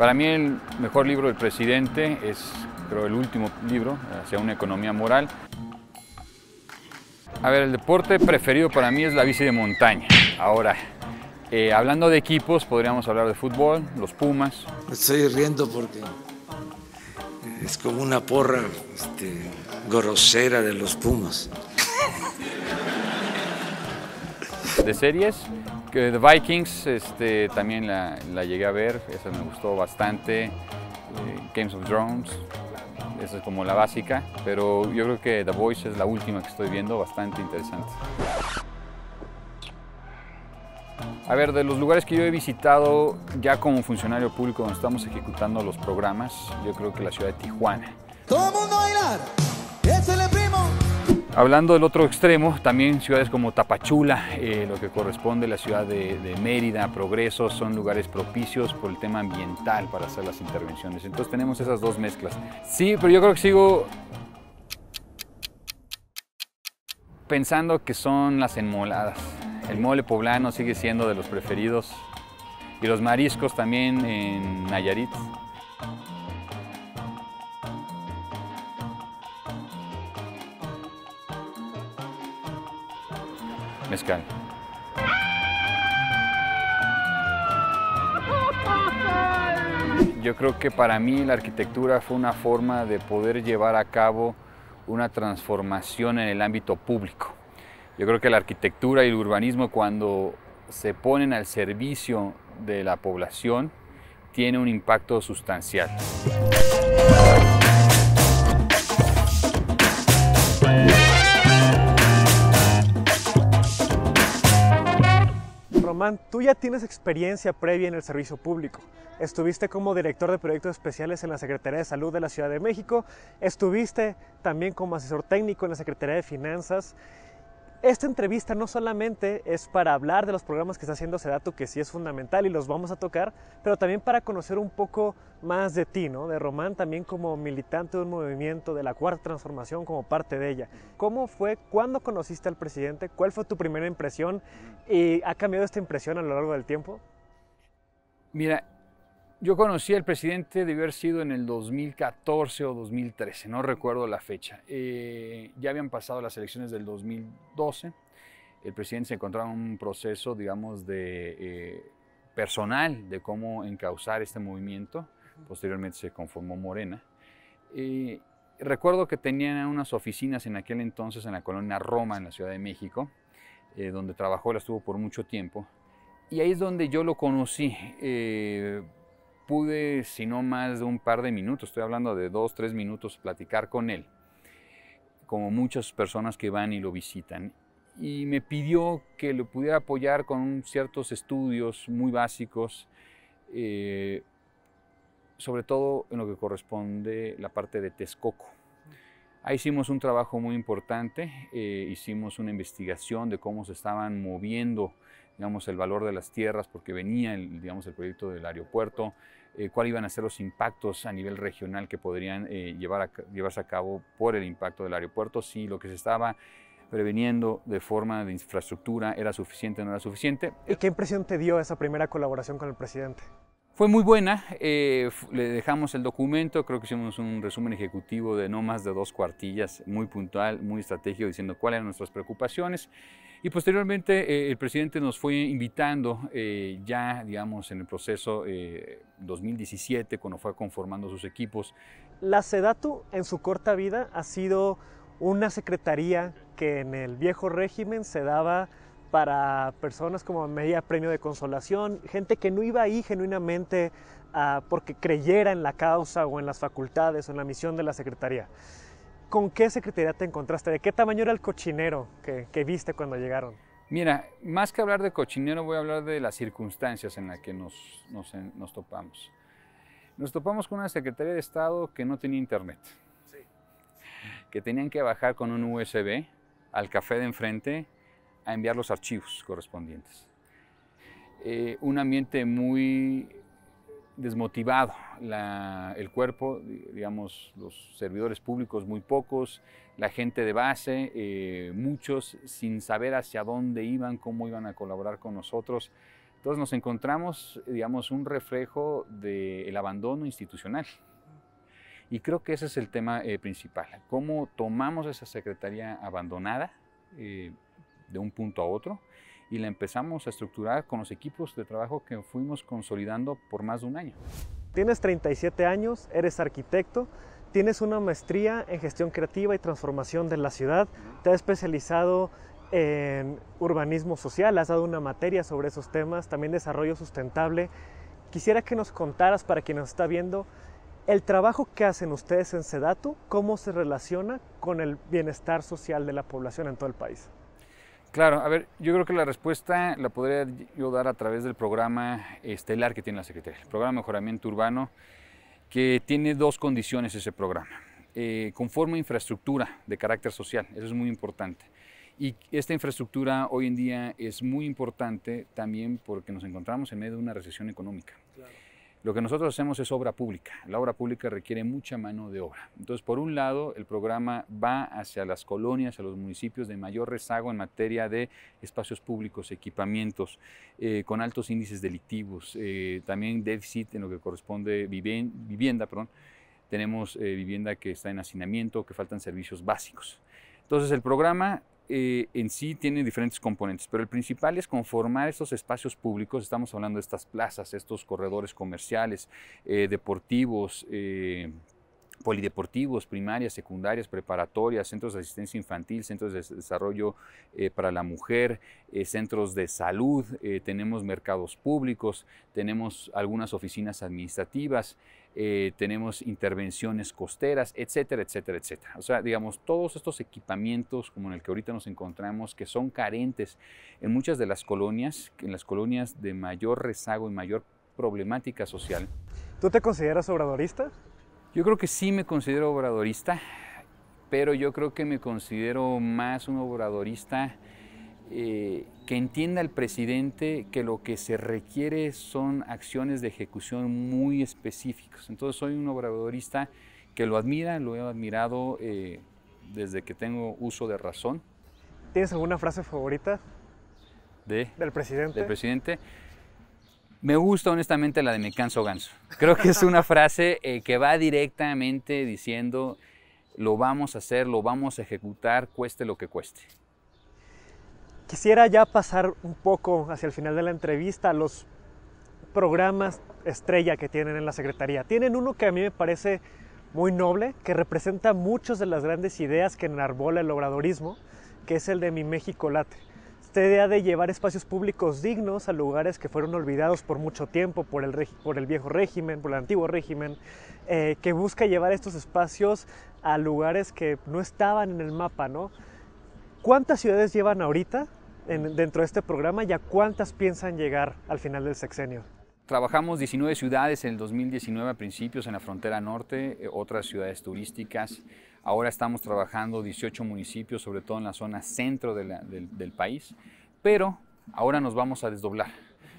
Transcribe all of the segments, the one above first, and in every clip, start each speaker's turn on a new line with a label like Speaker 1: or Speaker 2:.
Speaker 1: Para mí el mejor libro del presidente es, creo, el último libro, Hacia una economía moral. A ver, el deporte preferido para mí es la bici de montaña. Ahora, eh, hablando de equipos, podríamos hablar de fútbol, los Pumas.
Speaker 2: estoy riendo porque es como una porra este, grosera de los Pumas.
Speaker 1: ¿De series? The Vikings este, también la, llegué a ver, esa me gustó bastante. Eh, Games of Drones, esa es como la básica, pero yo creo que The Voice es la última que estoy viendo, bastante interesante. A ver, de los lugares que yo he visitado ya como funcionario público donde estamos ejecutando los programas, yo creo que la ciudad de Tijuana.
Speaker 2: ¡Todo mundo a bailar! primo!
Speaker 1: Hablando del otro extremo, también ciudades como Tapachula, eh, lo que corresponde a la ciudad de, de, Mérida, Progreso, son lugares propicios por el tema ambiental para hacer las intervenciones. Entonces tenemos esas dos mezclas. Sí, pero yo creo que sigo pensando que son las enmoladas. El mole poblano sigue siendo de los preferidos y los mariscos también en Nayarit. mezcal. Yo creo que para mí la arquitectura fue una forma de poder llevar a cabo una transformación en el ámbito público. Yo creo que la arquitectura y el urbanismo cuando se ponen al servicio de la población tiene un impacto sustancial.
Speaker 2: Man, tú ya tienes experiencia previa en el servicio público. Estuviste como director de proyectos especiales en la Secretaría de Salud de la Ciudad de México, estuviste también como asesor técnico en la Secretaría de Finanzas esta entrevista no solamente es para hablar de los programas que está haciendo Sedato, que sí es fundamental y los vamos a tocar, pero también para conocer un poco más de ti, ¿no? De Román también como militante de un movimiento de la cuarta transformación como parte de ella. ¿Cómo fue? ¿Cuándo conociste al presidente? ¿Cuál fue tu primera impresión? ¿Y ha cambiado esta impresión a lo largo del tiempo? Mira, yo conocí
Speaker 1: al presidente, de haber sido en el 2014 o 2013, no recuerdo la fecha. Eh, ya habían pasado las elecciones del 2012. El presidente se encontraba en un proceso, digamos, de eh, personal de cómo encauzar este movimiento. Posteriormente se conformó Morena. Eh, recuerdo que tenían unas oficinas en aquel entonces en la colonia Roma, en la Ciudad de México, donde trabajó, la estuvo por mucho tiempo. Y ahí es donde yo lo conocí pude, si no más de un par de minutos, estoy hablando de dos, tres minutos, platicar con él, como muchas personas que van y lo visitan. Y me pidió que lo pudiera apoyar con ciertos estudios muy básicos, eh, sobre todo en lo que corresponde la parte de Texcoco. Ahí hicimos un trabajo muy importante, eh, hicimos una investigación de cómo se estaban moviendo, digamos, el valor de las tierras, porque venía, digamos, el proyecto del aeropuerto, eh, cuáles iban a ser los impactos a nivel regional que podrían eh, llevar a, llevarse a cabo por el impacto del aeropuerto, si lo que se estaba preveniendo de forma de infraestructura era suficiente o no era suficiente.
Speaker 2: ¿Y qué impresión te dio esa primera colaboración con el presidente?
Speaker 1: Fue muy buena, eh, le dejamos el documento, creo que hicimos un resumen ejecutivo de no más de dos cuartillas, muy puntual, muy estratégico, diciendo cuáles eran nuestras preocupaciones. Y posteriormente eh, el presidente nos fue invitando eh, ya, digamos, en el proceso 2017,
Speaker 2: eh, cuando fue conformando sus equipos. La SEDATU en su corta vida ha sido una secretaría que en el viejo régimen se daba para personas como media premio de consolación, gente que no iba ahí genuinamente ah, porque creyera en la causa o en las facultades o en la misión de la secretaría. ¿Con qué secretaría te encontraste? ¿De qué tamaño era el cochinero que, viste cuando llegaron? Mira, más que
Speaker 1: hablar de cochinero, voy a hablar de las circunstancias en las que nos, topamos. Nos topamos con una secretaría de Estado que no tenía internet, sí. que tenían que bajar con un USB al café de enfrente a enviar los archivos correspondientes. Eh, un ambiente muy desmotivado el cuerpo, digamos, los servidores públicos muy pocos, la gente de base, eh, muchos sin saber hacia dónde iban, cómo iban a colaborar con nosotros. Entonces nos encontramos, digamos, un reflejo del abandono institucional. Y creo que ese es el tema eh, principal, cómo tomamos esa secretaría abandonada eh, de un punto a otro y la empezamos a estructurar con los equipos de trabajo que fuimos consolidando por más de un año. Tienes
Speaker 2: 37 años, eres arquitecto, tienes una maestría en gestión creativa y transformación de la ciudad, te has especializado en urbanismo social, has dado una materia sobre esos temas, también desarrollo sustentable. Quisiera que nos contaras para quien nos está viendo el trabajo que hacen ustedes en Sedatu, cómo se relaciona con el bienestar social de la población en todo el país.
Speaker 1: Claro, a ver, yo creo que la respuesta la podría yo dar a través del programa estelar que tiene la Secretaría, el programa de mejoramiento urbano, que tiene dos condiciones ese programa. Eh, conforma infraestructura de carácter social, eso es muy importante. Y esta infraestructura hoy en día es muy importante también porque nos encontramos en medio de una recesión económica. Claro. Lo que nosotros hacemos es obra pública. La obra pública requiere mucha mano de obra. Entonces, por un lado, el programa va hacia las colonias, a los municipios de mayor rezago en materia de espacios públicos, equipamientos, eh, con altos índices delictivos, eh, también déficit en lo que corresponde vivienda. Perdón. Tenemos eh, vivienda que está en hacinamiento, que faltan servicios básicos. Entonces, el programa eh, en sí tiene diferentes componentes, pero el principal es conformar estos espacios públicos, estamos hablando de estas plazas, estos corredores comerciales, eh, deportivos, eh, polideportivos, primarias, secundarias, preparatorias, centros de asistencia infantil, centros de desarrollo para la mujer, centros de salud, tenemos mercados públicos, tenemos algunas oficinas administrativas eh, tenemos intervenciones costeras, etcétera, etcétera, etcétera. O sea, digamos, todos estos equipamientos como en el que ahorita nos encontramos, que son carentes en muchas de las colonias, en las colonias de mayor rezago y mayor problemática social.
Speaker 2: ¿Tú te consideras obradorista?
Speaker 1: Yo creo que sí me considero obradorista, pero yo creo que me considero más un obradorista eh, que entienda el presidente que lo que se requiere son acciones de ejecución muy específicas. Entonces soy un obradorista que lo admira, lo he admirado eh, desde que tengo uso de razón.
Speaker 2: ¿Tienes alguna frase favorita
Speaker 1: del presidente? Me gusta honestamente la de me canso ganso. Creo que es una frase eh, que va directamente diciendo lo vamos a hacer, lo vamos a ejecutar, cueste lo que cueste.
Speaker 2: Quisiera ya pasar un poco hacia el final de la entrevista a los programas estrella que tienen en la Secretaría. Tienen uno que a mí me parece muy noble, que representa muchas de las grandes ideas que enarbola el obradorismo, que es el de Mi México Late. Esta idea de llevar espacios públicos dignos a lugares que fueron olvidados por mucho tiempo, por el, viejo régimen, por el antiguo régimen, eh, que busca llevar estos espacios a lugares que no estaban en el mapa, ¿no? ¿Cuántas ciudades llevan ahorita dentro de este programa y a cuántas piensan llegar al final del sexenio?
Speaker 1: Trabajamos 19 ciudades en el 2019 a principios en la frontera norte, eh, otras ciudades turísticas. Ahora estamos trabajando 18 municipios, sobre todo en la zona centro del, del país, pero ahora nos vamos a desdoblar.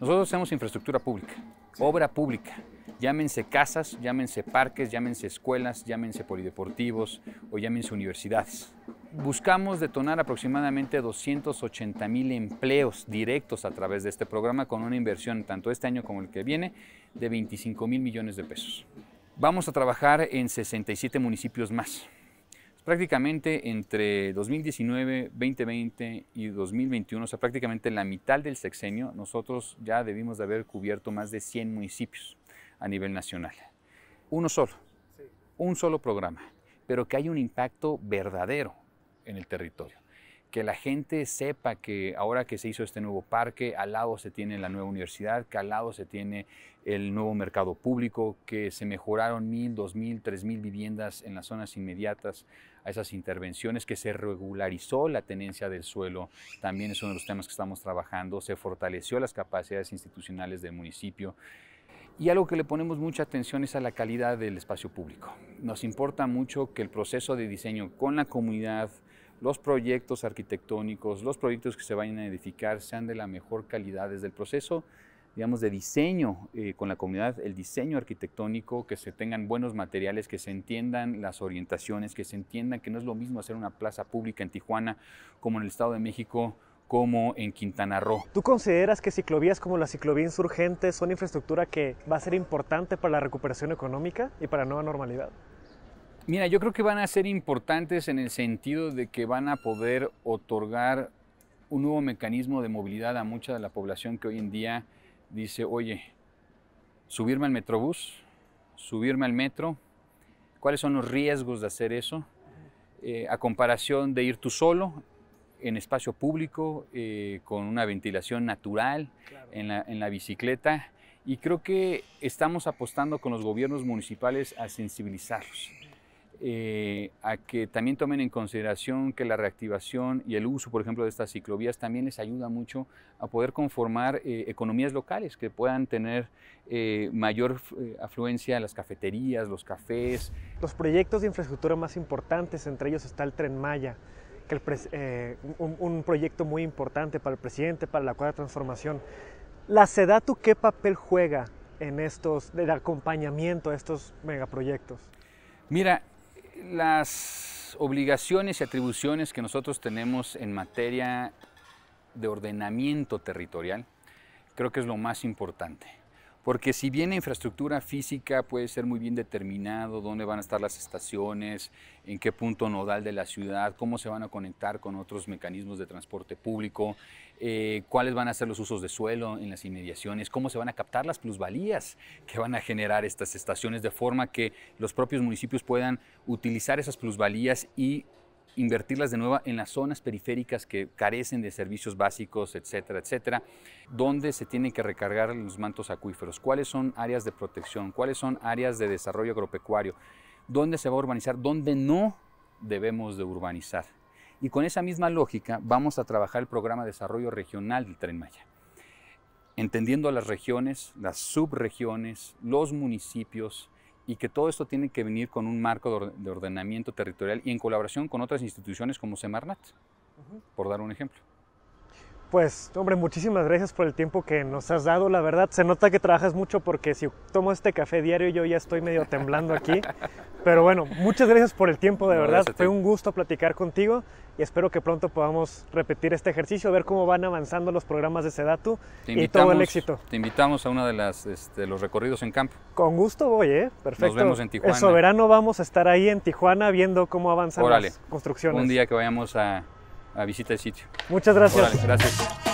Speaker 1: Nosotros hacemos infraestructura pública, obra pública, llámense casas, llámense parques, llámense escuelas, llámense polideportivos o llámense universidades buscamos detonar aproximadamente 280 mil empleos directos a través de este programa con una inversión tanto este año como el que viene de 25 mil millones de pesos. Vamos a trabajar en 67 municipios más. Prácticamente entre 2019, 2020 y 2021, o sea, prácticamente la mitad del sexenio, nosotros ya debimos de haber cubierto más de 100 municipios a nivel nacional. Uno solo, un solo programa, pero que hay un impacto verdadero en el territorio. Que la gente sepa que ahora que se hizo este nuevo parque, al lado se tiene la nueva universidad, que al lado se tiene el nuevo mercado público, que se mejoraron mil, dos mil, tres mil viviendas en las zonas inmediatas a esas intervenciones, que se regularizó la tenencia del suelo, también es uno de los temas que estamos trabajando, se fortaleció las capacidades institucionales del municipio. Y algo que le ponemos mucha atención es a la calidad del espacio público. Nos importa mucho que el proceso de diseño con la comunidad, los proyectos arquitectónicos, los proyectos que se vayan a edificar sean de la mejor calidad desde el proceso, digamos, de diseño eh, con la comunidad, el diseño arquitectónico, que se tengan buenos materiales, que se entiendan las orientaciones, que se entiendan que no es lo mismo hacer una plaza pública en Tijuana como en el Estado de México como en Quintana Roo.
Speaker 2: ¿Tú consideras que ciclovías como la ciclovía insurgente son infraestructura que va a ser importante para la recuperación económica y para la nueva normalidad?
Speaker 1: Mira, yo creo que van a ser importantes en el sentido de que van a poder otorgar un nuevo mecanismo de movilidad a mucha de la población que hoy en día dice, oye, subirme al metrobús, subirme al metro, cuáles son los riesgos de hacer eso, eh, a comparación de ir tú solo, en espacio público, eh, con una ventilación natural en, la, en la bicicleta. Y creo que estamos apostando con los gobiernos municipales a sensibilizarlos. Eh, a que también tomen en consideración que la reactivación y el uso, por ejemplo, de estas ciclovías también les ayuda mucho a poder conformar eh, economías locales que puedan tener mayor afluencia a las cafeterías, los cafés.
Speaker 2: Los proyectos de infraestructura más importantes, entre ellos está el tren Maya. Eh, un, proyecto muy importante para el presidente, para la cuarta transformación. ¿La SEDATU qué papel juega en estos, del acompañamiento a estos megaproyectos?
Speaker 1: Mira, las obligaciones y atribuciones que nosotros tenemos en materia de ordenamiento territorial, creo que es lo más importante. Porque si bien la infraestructura física puede ser muy bien determinado, dónde van a estar las estaciones, en qué punto nodal de la ciudad, cómo se van a conectar con otros mecanismos de transporte público, eh, cuáles van a ser los usos de suelo en las inmediaciones, cómo se van a captar las plusvalías que van a generar estas estaciones, de forma que los propios municipios puedan utilizar esas plusvalías y invertirlas de nuevo en las zonas periféricas que carecen de servicios básicos, etcétera, etcétera, dónde se tienen que recargar los mantos acuíferos, cuáles son áreas de protección, cuáles son áreas de desarrollo agropecuario, dónde se va a urbanizar, dónde no debemos de urbanizar. Y con esa misma lógica vamos a trabajar el programa de desarrollo regional del Tren Maya, entendiendo las regiones, las subregiones, los municipios, y que todo esto tiene que venir con un marco de ordenamiento territorial y en colaboración con otras instituciones como Semarnat, por dar un ejemplo.
Speaker 2: Pues, hombre, muchísimas gracias por el tiempo que nos has dado. La verdad, se nota que trabajas mucho porque si tomo este café diario yo ya estoy medio temblando aquí. Pero bueno, muchas gracias por el tiempo, de verdad. Fue un gusto platicar contigo y espero que pronto podamos repetir este ejercicio, ver cómo van avanzando los programas de Sedatu y todo el éxito.
Speaker 1: Te invitamos a uno de este, los recorridos en campo.
Speaker 2: Con gusto voy, ¿eh? Perfecto. Nos vemos en Tijuana. El soberano vamos a estar ahí en Tijuana viendo cómo avanzan las construcciones. Un
Speaker 1: día que vayamos a a visita del sitio.
Speaker 2: Muchas gracias.
Speaker 1: gracias.